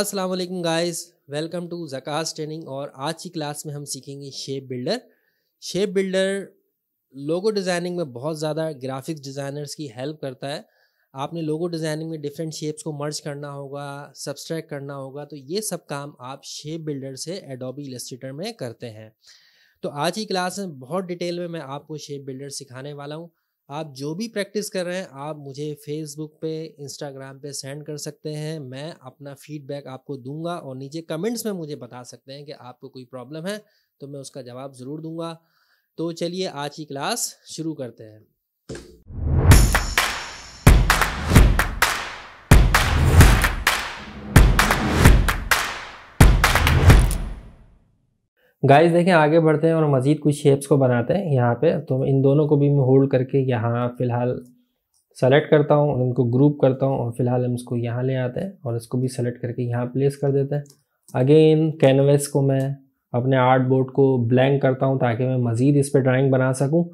अस्सलाम वालेकुम guys welcome to Jhakaas training और आज की क्लास में हम सीखेंगे shape builder shape builder logo designing में बहुत ज़्यादा ग्राफिक्स डिज़ाइनर्स की हेल्प करता है आपने लोगो डिज़ाइनिंग में डिफरेंट शेप्स को मर्ज करना होगा सब्सट्रैक्ट करना होगा तो ये सब काम आप शेप बिल्डर से एडोबी इलस्ट्रेटर में करते हैं तो आज की क्लास में बहुत डिटेल में मैं आपको शेप बिल्डर सिखाने वाला हूँ आप जो भी प्रैक्टिस कर रहे हैं आप मुझे फेसबुक पे इंस्टाग्राम पे सेंड कर सकते हैं मैं अपना फीडबैक आपको दूंगा और नीचे कमेंट्स में मुझे बता सकते हैं कि आपको कोई प्रॉब्लम है तो मैं उसका जवाब ज़रूर दूंगा तो चलिए आज की क्लास शुरू करते हैं गाइस देखें आगे बढ़ते हैं और मज़ीद कुछ शेप्स को बनाते हैं यहाँ पे तो इन दोनों को भी मैं होल्ड करके यहाँ फ़िलहाल सेलेक्ट करता हूँ इनको ग्रुप करता हूँ और फिलहाल हम इसको यहाँ ले आते हैं और इसको भी सेलेक्ट करके यहाँ प्लेस कर देते हैं अगेन कैनवस को मैं अपने आर्ट बोर्ड को ब्लैंक करता हूँ ताकि मैं मज़ीद इस पर ड्राइंग बना सकूँ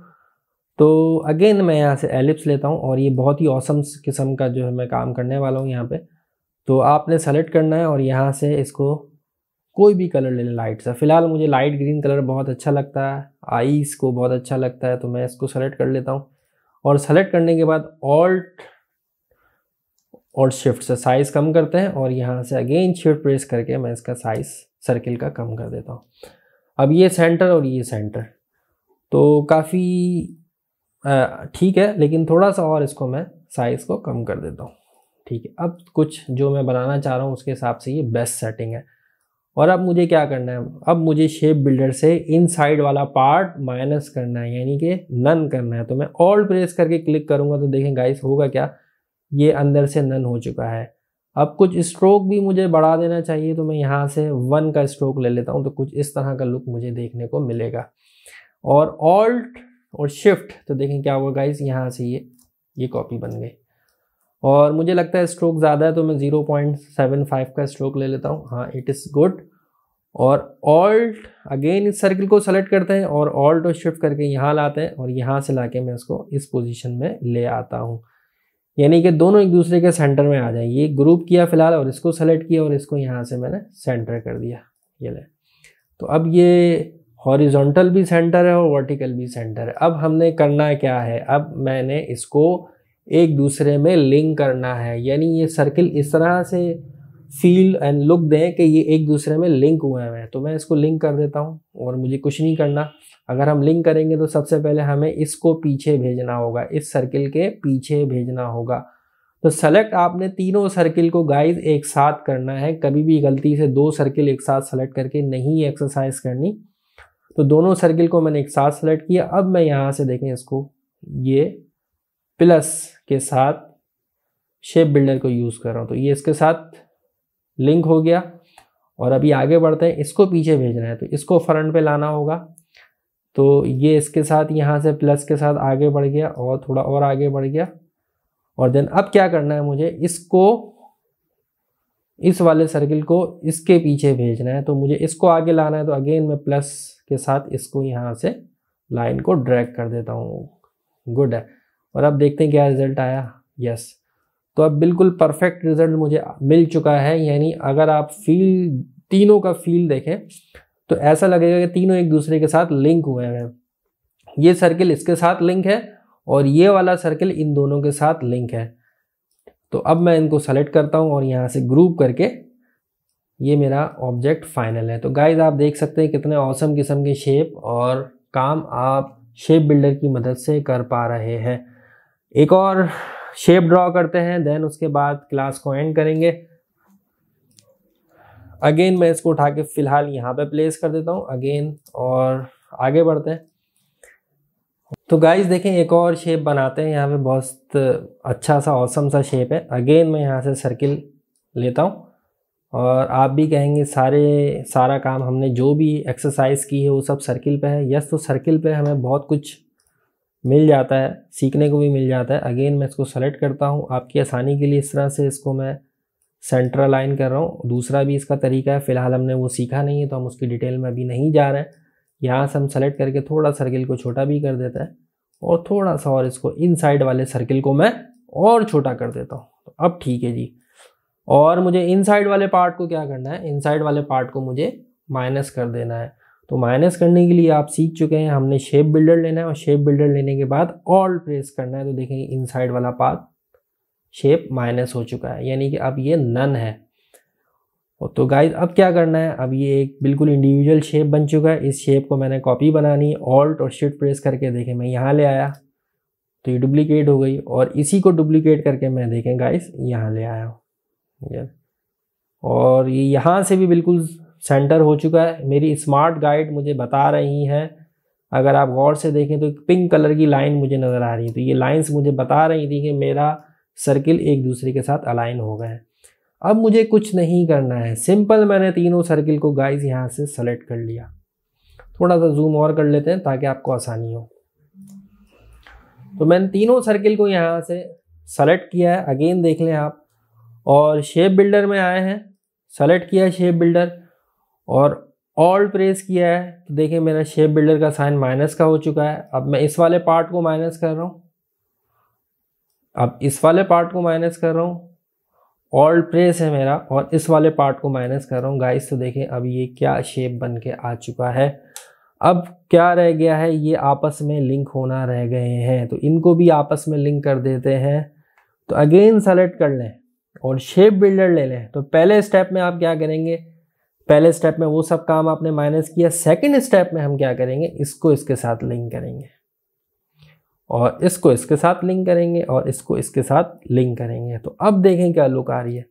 तो अगेन मैं यहाँ से एलिप्स लेता हूँ और ये बहुत ही औसम किस्म का जो है मैं काम करने वाला हूँ यहाँ पर तो आपने सेलेक्ट करना है और यहाँ से इसको कोई भी कलर ले लें लाइट सा फिलहाल मुझे लाइट ग्रीन कलर बहुत अच्छा लगता है आईज को बहुत अच्छा लगता है तो मैं इसको सेलेक्ट कर लेता हूँ और सेलेक्ट करने के बाद ऑल्ट और शिफ्ट से साइज़ कम करते हैं और यहाँ से अगेन शिफ्ट प्रेस करके मैं इसका साइज़ सर्किल का कम कर देता हूँ अब ये सेंटर और ये सेंटर तो काफ़ी ठीक है लेकिन थोड़ा सा और इसको मैं साइज़ को कम कर देता हूँ ठीक है अब कुछ जो मैं बनाना चाह रहा हूँ उसके हिसाब से ये बेस्ट सेटिंग है और अब मुझे क्या करना है अब मुझे शेप बिल्डर से इन साइड वाला पार्ट माइनस करना है यानी कि नन करना है तो मैं ऑल्ट प्रेस करके क्लिक करूँगा तो देखें गाइस होगा क्या ये अंदर से नन हो चुका है अब कुछ स्ट्रोक भी मुझे बढ़ा देना चाहिए तो मैं यहाँ से वन का स्ट्रोक ले लेता हूँ तो कुछ इस तरह का लुक मुझे देखने को मिलेगा और ऑल्ट और शिफ्ट तो देखें क्या होगा गाइस यहाँ से ये ये कॉपी बन गई और मुझे लगता है स्ट्रोक ज़्यादा है तो मैं जीरो पॉइंट सेवन फाइव का स्ट्रोक ले लेता हूँ हाँ इट इज़ गुड और ऑल्ट अगेन इस सर्किल को सेलेक्ट करते हैं और ऑल्ट और शिफ्ट करके यहाँ लाते हैं और यहाँ से ला मैं इसको इस पोजिशन में ले आता हूँ यानी कि दोनों एक दूसरे के सेंटर में आ जाए ये ग्रुप किया फिलहाल और इसको सेलेक्ट किया और इसको यहाँ से मैंने सेंटर कर दिया ये ले तो अब ये हॉरिजॉन्टल भी सेंटर है और वर्टिकल भी सेंटर है अब हमने करना क्या है अब मैंने इसको एक दूसरे में लिंक करना है यानी ये सर्किल इस तरह से फील एंड लुक दें कि ये एक दूसरे में लिंक हुए हैं तो मैं इसको लिंक कर देता हूँ और मुझे कुछ नहीं करना अगर हम लिंक करेंगे तो सबसे पहले हमें इसको पीछे भेजना होगा इस सर्किल के पीछे भेजना होगा तो सेलेक्ट आपने तीनों सर्किल को गाइस एक साथ करना है कभी भी गलती से दो सर्किल एक साथ सेलेक्ट करके नहीं एक्सरसाइज करनी तो दोनों सर्किल को मैंने एक साथ सेलेक्ट किया अब मैं यहाँ से देखें इसको ये प्लस के साथ शेप बिल्डर को यूज़ कर रहा हूँ तो ये इसके साथ लिंक हो गया और अभी आगे बढ़ते हैं इसको पीछे भेजना है तो इसको फ्रंट पे लाना होगा तो ये इसके साथ यहाँ से प्लस के साथ आगे बढ़ गया और थोड़ा और आगे बढ़ गया और देन अब क्या करना है मुझे इसको इस वाले सर्किल को इसके पीछे भेजना है तो मुझे इसको आगे लाना है तो अगेन मैं प्लस के साथ इसको यहाँ से लाइन को ड्रैग कर देता हूँ गुड है और अब देखते हैं क्या रिज़ल्ट आया यस तो अब बिल्कुल परफेक्ट रिज़ल्ट मुझे मिल चुका है यानी अगर आप फील तीनों का फील देखें तो ऐसा लगेगा कि तीनों एक दूसरे के साथ लिंक हुए हैं ये सर्किल इसके साथ लिंक है और ये वाला सर्किल इन दोनों के साथ लिंक है तो अब मैं इनको सेलेक्ट करता हूँ और यहाँ से ग्रुप करके ये मेरा ऑब्जेक्ट फाइनल है तो गाइज आप देख सकते हैं कितने औसम किस्म के शेप और काम आप शेप बिल्डर की मदद से कर पा रहे हैं एक और शेप ड्रॉ करते हैं देन उसके बाद क्लास को एंड करेंगे अगेन मैं इसको उठा के फिलहाल यहाँ पे प्लेस कर देता हूँ अगेन और आगे बढ़ते हैं तो गाइज देखें एक और शेप बनाते हैं यहाँ पे बहुत अच्छा सा औसम सा शेप है अगेन मैं यहाँ से सर्किल लेता हूँ और आप भी कहेंगे सारे सारा काम हमने जो भी एक्सरसाइज की है वो सब सर्किल पे है यस तो सर्किल पे हमें बहुत कुछ मिल जाता है सीखने को भी मिल जाता है अगेन मैं इसको सेलेक्ट करता हूँ आपकी आसानी के लिए इस तरह से इसको मैं सेंट्रल लाइन कर रहा हूँ दूसरा भी इसका तरीका है फ़िलहाल हमने वो सीखा नहीं है तो हम उसकी डिटेल में अभी नहीं जा रहे हैं यहाँ से हम सेलेक्ट करके थोड़ा सर्किल को छोटा भी कर देते हैं और थोड़ा सा और इसको इन साइड वाले सर्किल को मैं और छोटा कर देता हूँ तो अब ठीक है जी और मुझे इन साइड वाले पार्ट को क्या करना है इन साइड वाले पार्ट को मुझे माइनस कर देना है तो माइनस करने के लिए आप सीख चुके हैं हमने शेप बिल्डर लेना है और शेप बिल्डर लेने के बाद ऑल प्रेस करना है तो देखेंगे इनसाइड वाला पाथ शेप माइनस हो चुका है यानी कि अब ये नन है तो गाइस अब क्या करना है अब ये एक बिल्कुल इंडिविजुअल शेप बन चुका है इस शेप को मैंने कॉपी बनानी ऑल्ट और शिफ्ट प्रेस करके देखें मैं यहाँ ले आया तो ये डुप्लीकेट हो गई और इसी को डुप्लीकेट करके मैं देखें गाइस यहाँ ले आया हूँ और ये यहाँ से भी बिल्कुल सेंटर हो चुका है मेरी स्मार्ट गाइड मुझे बता रही हैं अगर आप गौर से देखें तो एक पिंक कलर की लाइन मुझे नज़र आ रही है तो ये लाइंस मुझे बता रही थी कि मेरा सर्किल एक दूसरे के साथ अलाइन हो गए अब मुझे कुछ नहीं करना है सिंपल मैंने तीनों सर्किल को गाइस यहाँ से सेलेक्ट कर लिया थोड़ा सा जूम और कर लेते हैं ताकि आपको आसानी हो तो मैंने तीनों सर्किल को यहाँ से सेलेक्ट किया है अगेन देख लें आप और शेप बिल्डर में आए हैं सेलेक्ट किया शेप बिल्डर और ऑल प्रेस किया है तो देखिए मेरा शेप बिल्डर का साइन माइनस का हो चुका है अब मैं इस वाले पार्ट को माइनस कर रहा हूँ अब इस वाले पार्ट को माइनस कर रहा हूँ ऑल प्रेस है मेरा और इस वाले पार्ट को माइनस कर रहा हूँ गाइस तो देखें अब ये क्या शेप बन के आ चुका है अब क्या रह गया है ये आपस में लिंक होना रह गए हैं तो इनको भी आपस में लिंक कर देते हैं तो अगेन सेलेक्ट कर लें और शेप बिल्डर ले लें तो पहले स्टेप में आप क्या करेंगे पहले स्टेप में वो सब काम आपने माइनस किया सेकंड स्टेप में हम क्या करेंगे इसको इसके साथ लिंक करेंगे और इसको इसके साथ लिंक करेंगे और इसको इसके साथ लिंक करेंगे तो अब देखें क्या लुक आ रही है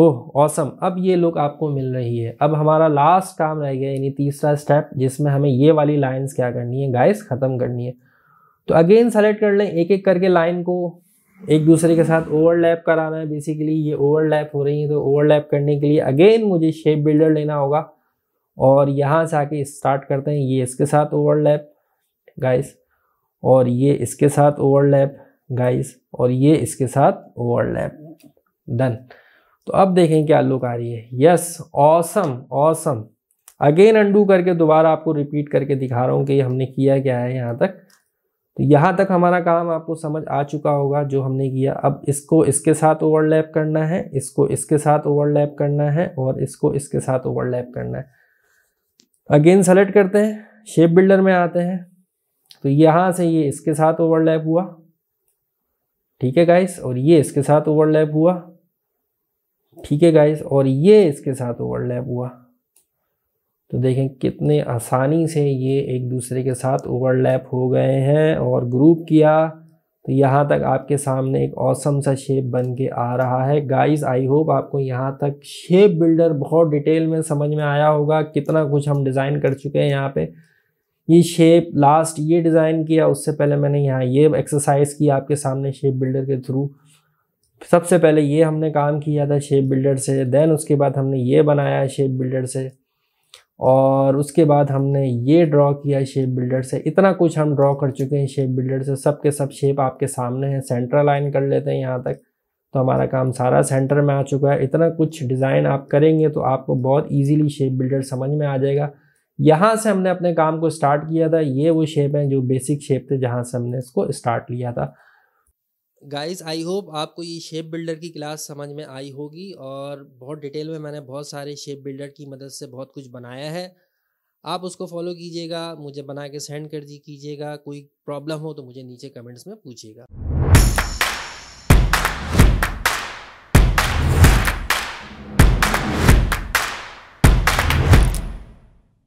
ओह ऑसम अब ये लुक आपको मिल रही है अब हमारा लास्ट काम रह गया यानी तीसरा स्टेप जिसमें हमें ये वाली लाइंस क्या करनी है गाइस ख़त्म करनी है तो अगेन सेलेक्ट कर लें एक एक करके लाइन को एक दूसरे के साथ ओवरलैप कराना है बेसिकली ये ओवरलैप हो रही है तो ओवरलैप करने के लिए अगेन मुझे शेप बिल्डर लेना होगा और यहाँ से आके स्टार्ट करते हैं ये इसके साथ ओवरलैप गाइस और ये इसके साथ ओवरलैप गाइस और ये इसके साथ ओवरलैप डन तो अब देखें क्या लुक आ रही है yes awesome awesome again undo करके दोबारा आपको रिपीट करके दिखा रहा हूँ कि हमने किया क्या है यहाँ तक तो यहाँ तक हमारा काम आपको समझ आ चुका होगा जो हमने किया अब इसको इसके साथ ओवरलैप करना है इसको इसके साथ ओवरलैप करना है और इसको इसके साथ ओवरलैप करना है अगेन सेलेक्ट करते हैं शेप बिल्डर में आते हैं तो यहाँ से ये इसके साथ ओवरलैप हुआ ठीक है गाइस और ये इसके साथ ओवरलैप हुआ ठीक है गाइस और ये इसके साथ ओवरलैप हुआ तो देखें कितने आसानी से ये एक दूसरे के साथ ओवरलैप हो गए हैं और ग्रुप किया तो यहाँ तक आपके सामने एक औसम सा शेप बन के आ रहा है गाइस आई होप आपको यहाँ तक शेप बिल्डर बहुत डिटेल में समझ में आया होगा कितना कुछ हम डिज़ाइन कर चुके हैं यहाँ पे ये शेप लास्ट ये डिज़ाइन किया उससे पहले मैंने यहाँ ये एक्सरसाइज की आपके सामने शेप बिल्डर के थ्रू सबसे पहले ये हमने काम किया था शेप बिल्डर से देन उसके बाद हमने ये बनाया शेप बिल्डर से और उसके बाद हमने ये ड्रॉ किया शेप बिल्डर से इतना कुछ हम ड्रॉ कर चुके हैं शेप बिल्डर से सब के सब शेप आपके सामने हैं सेंटर लाइन कर लेते हैं यहाँ तक तो हमारा काम सारा सेंटर में आ चुका है इतना कुछ डिज़ाइन आप करेंगे तो आपको बहुत इजीली शेप बिल्डर समझ में आ जाएगा यहाँ से हमने अपने काम को स्टार्ट किया था ये वो शेप हैं जो बेसिक शेप थे जहाँ से हमने इसको स्टार्ट लिया था गाइस आई होप आपको ये शेप बिल्डर की क्लास समझ में आई होगी और बहुत डिटेल में मैंने बहुत सारे शेप बिल्डर की मदद से बहुत कुछ बनाया है आप उसको फॉलो कीजिएगा मुझे बना के सेंड कर दी कीजिएगा कोई प्रॉब्लम हो तो मुझे नीचे कमेंट्स में पूछिएगा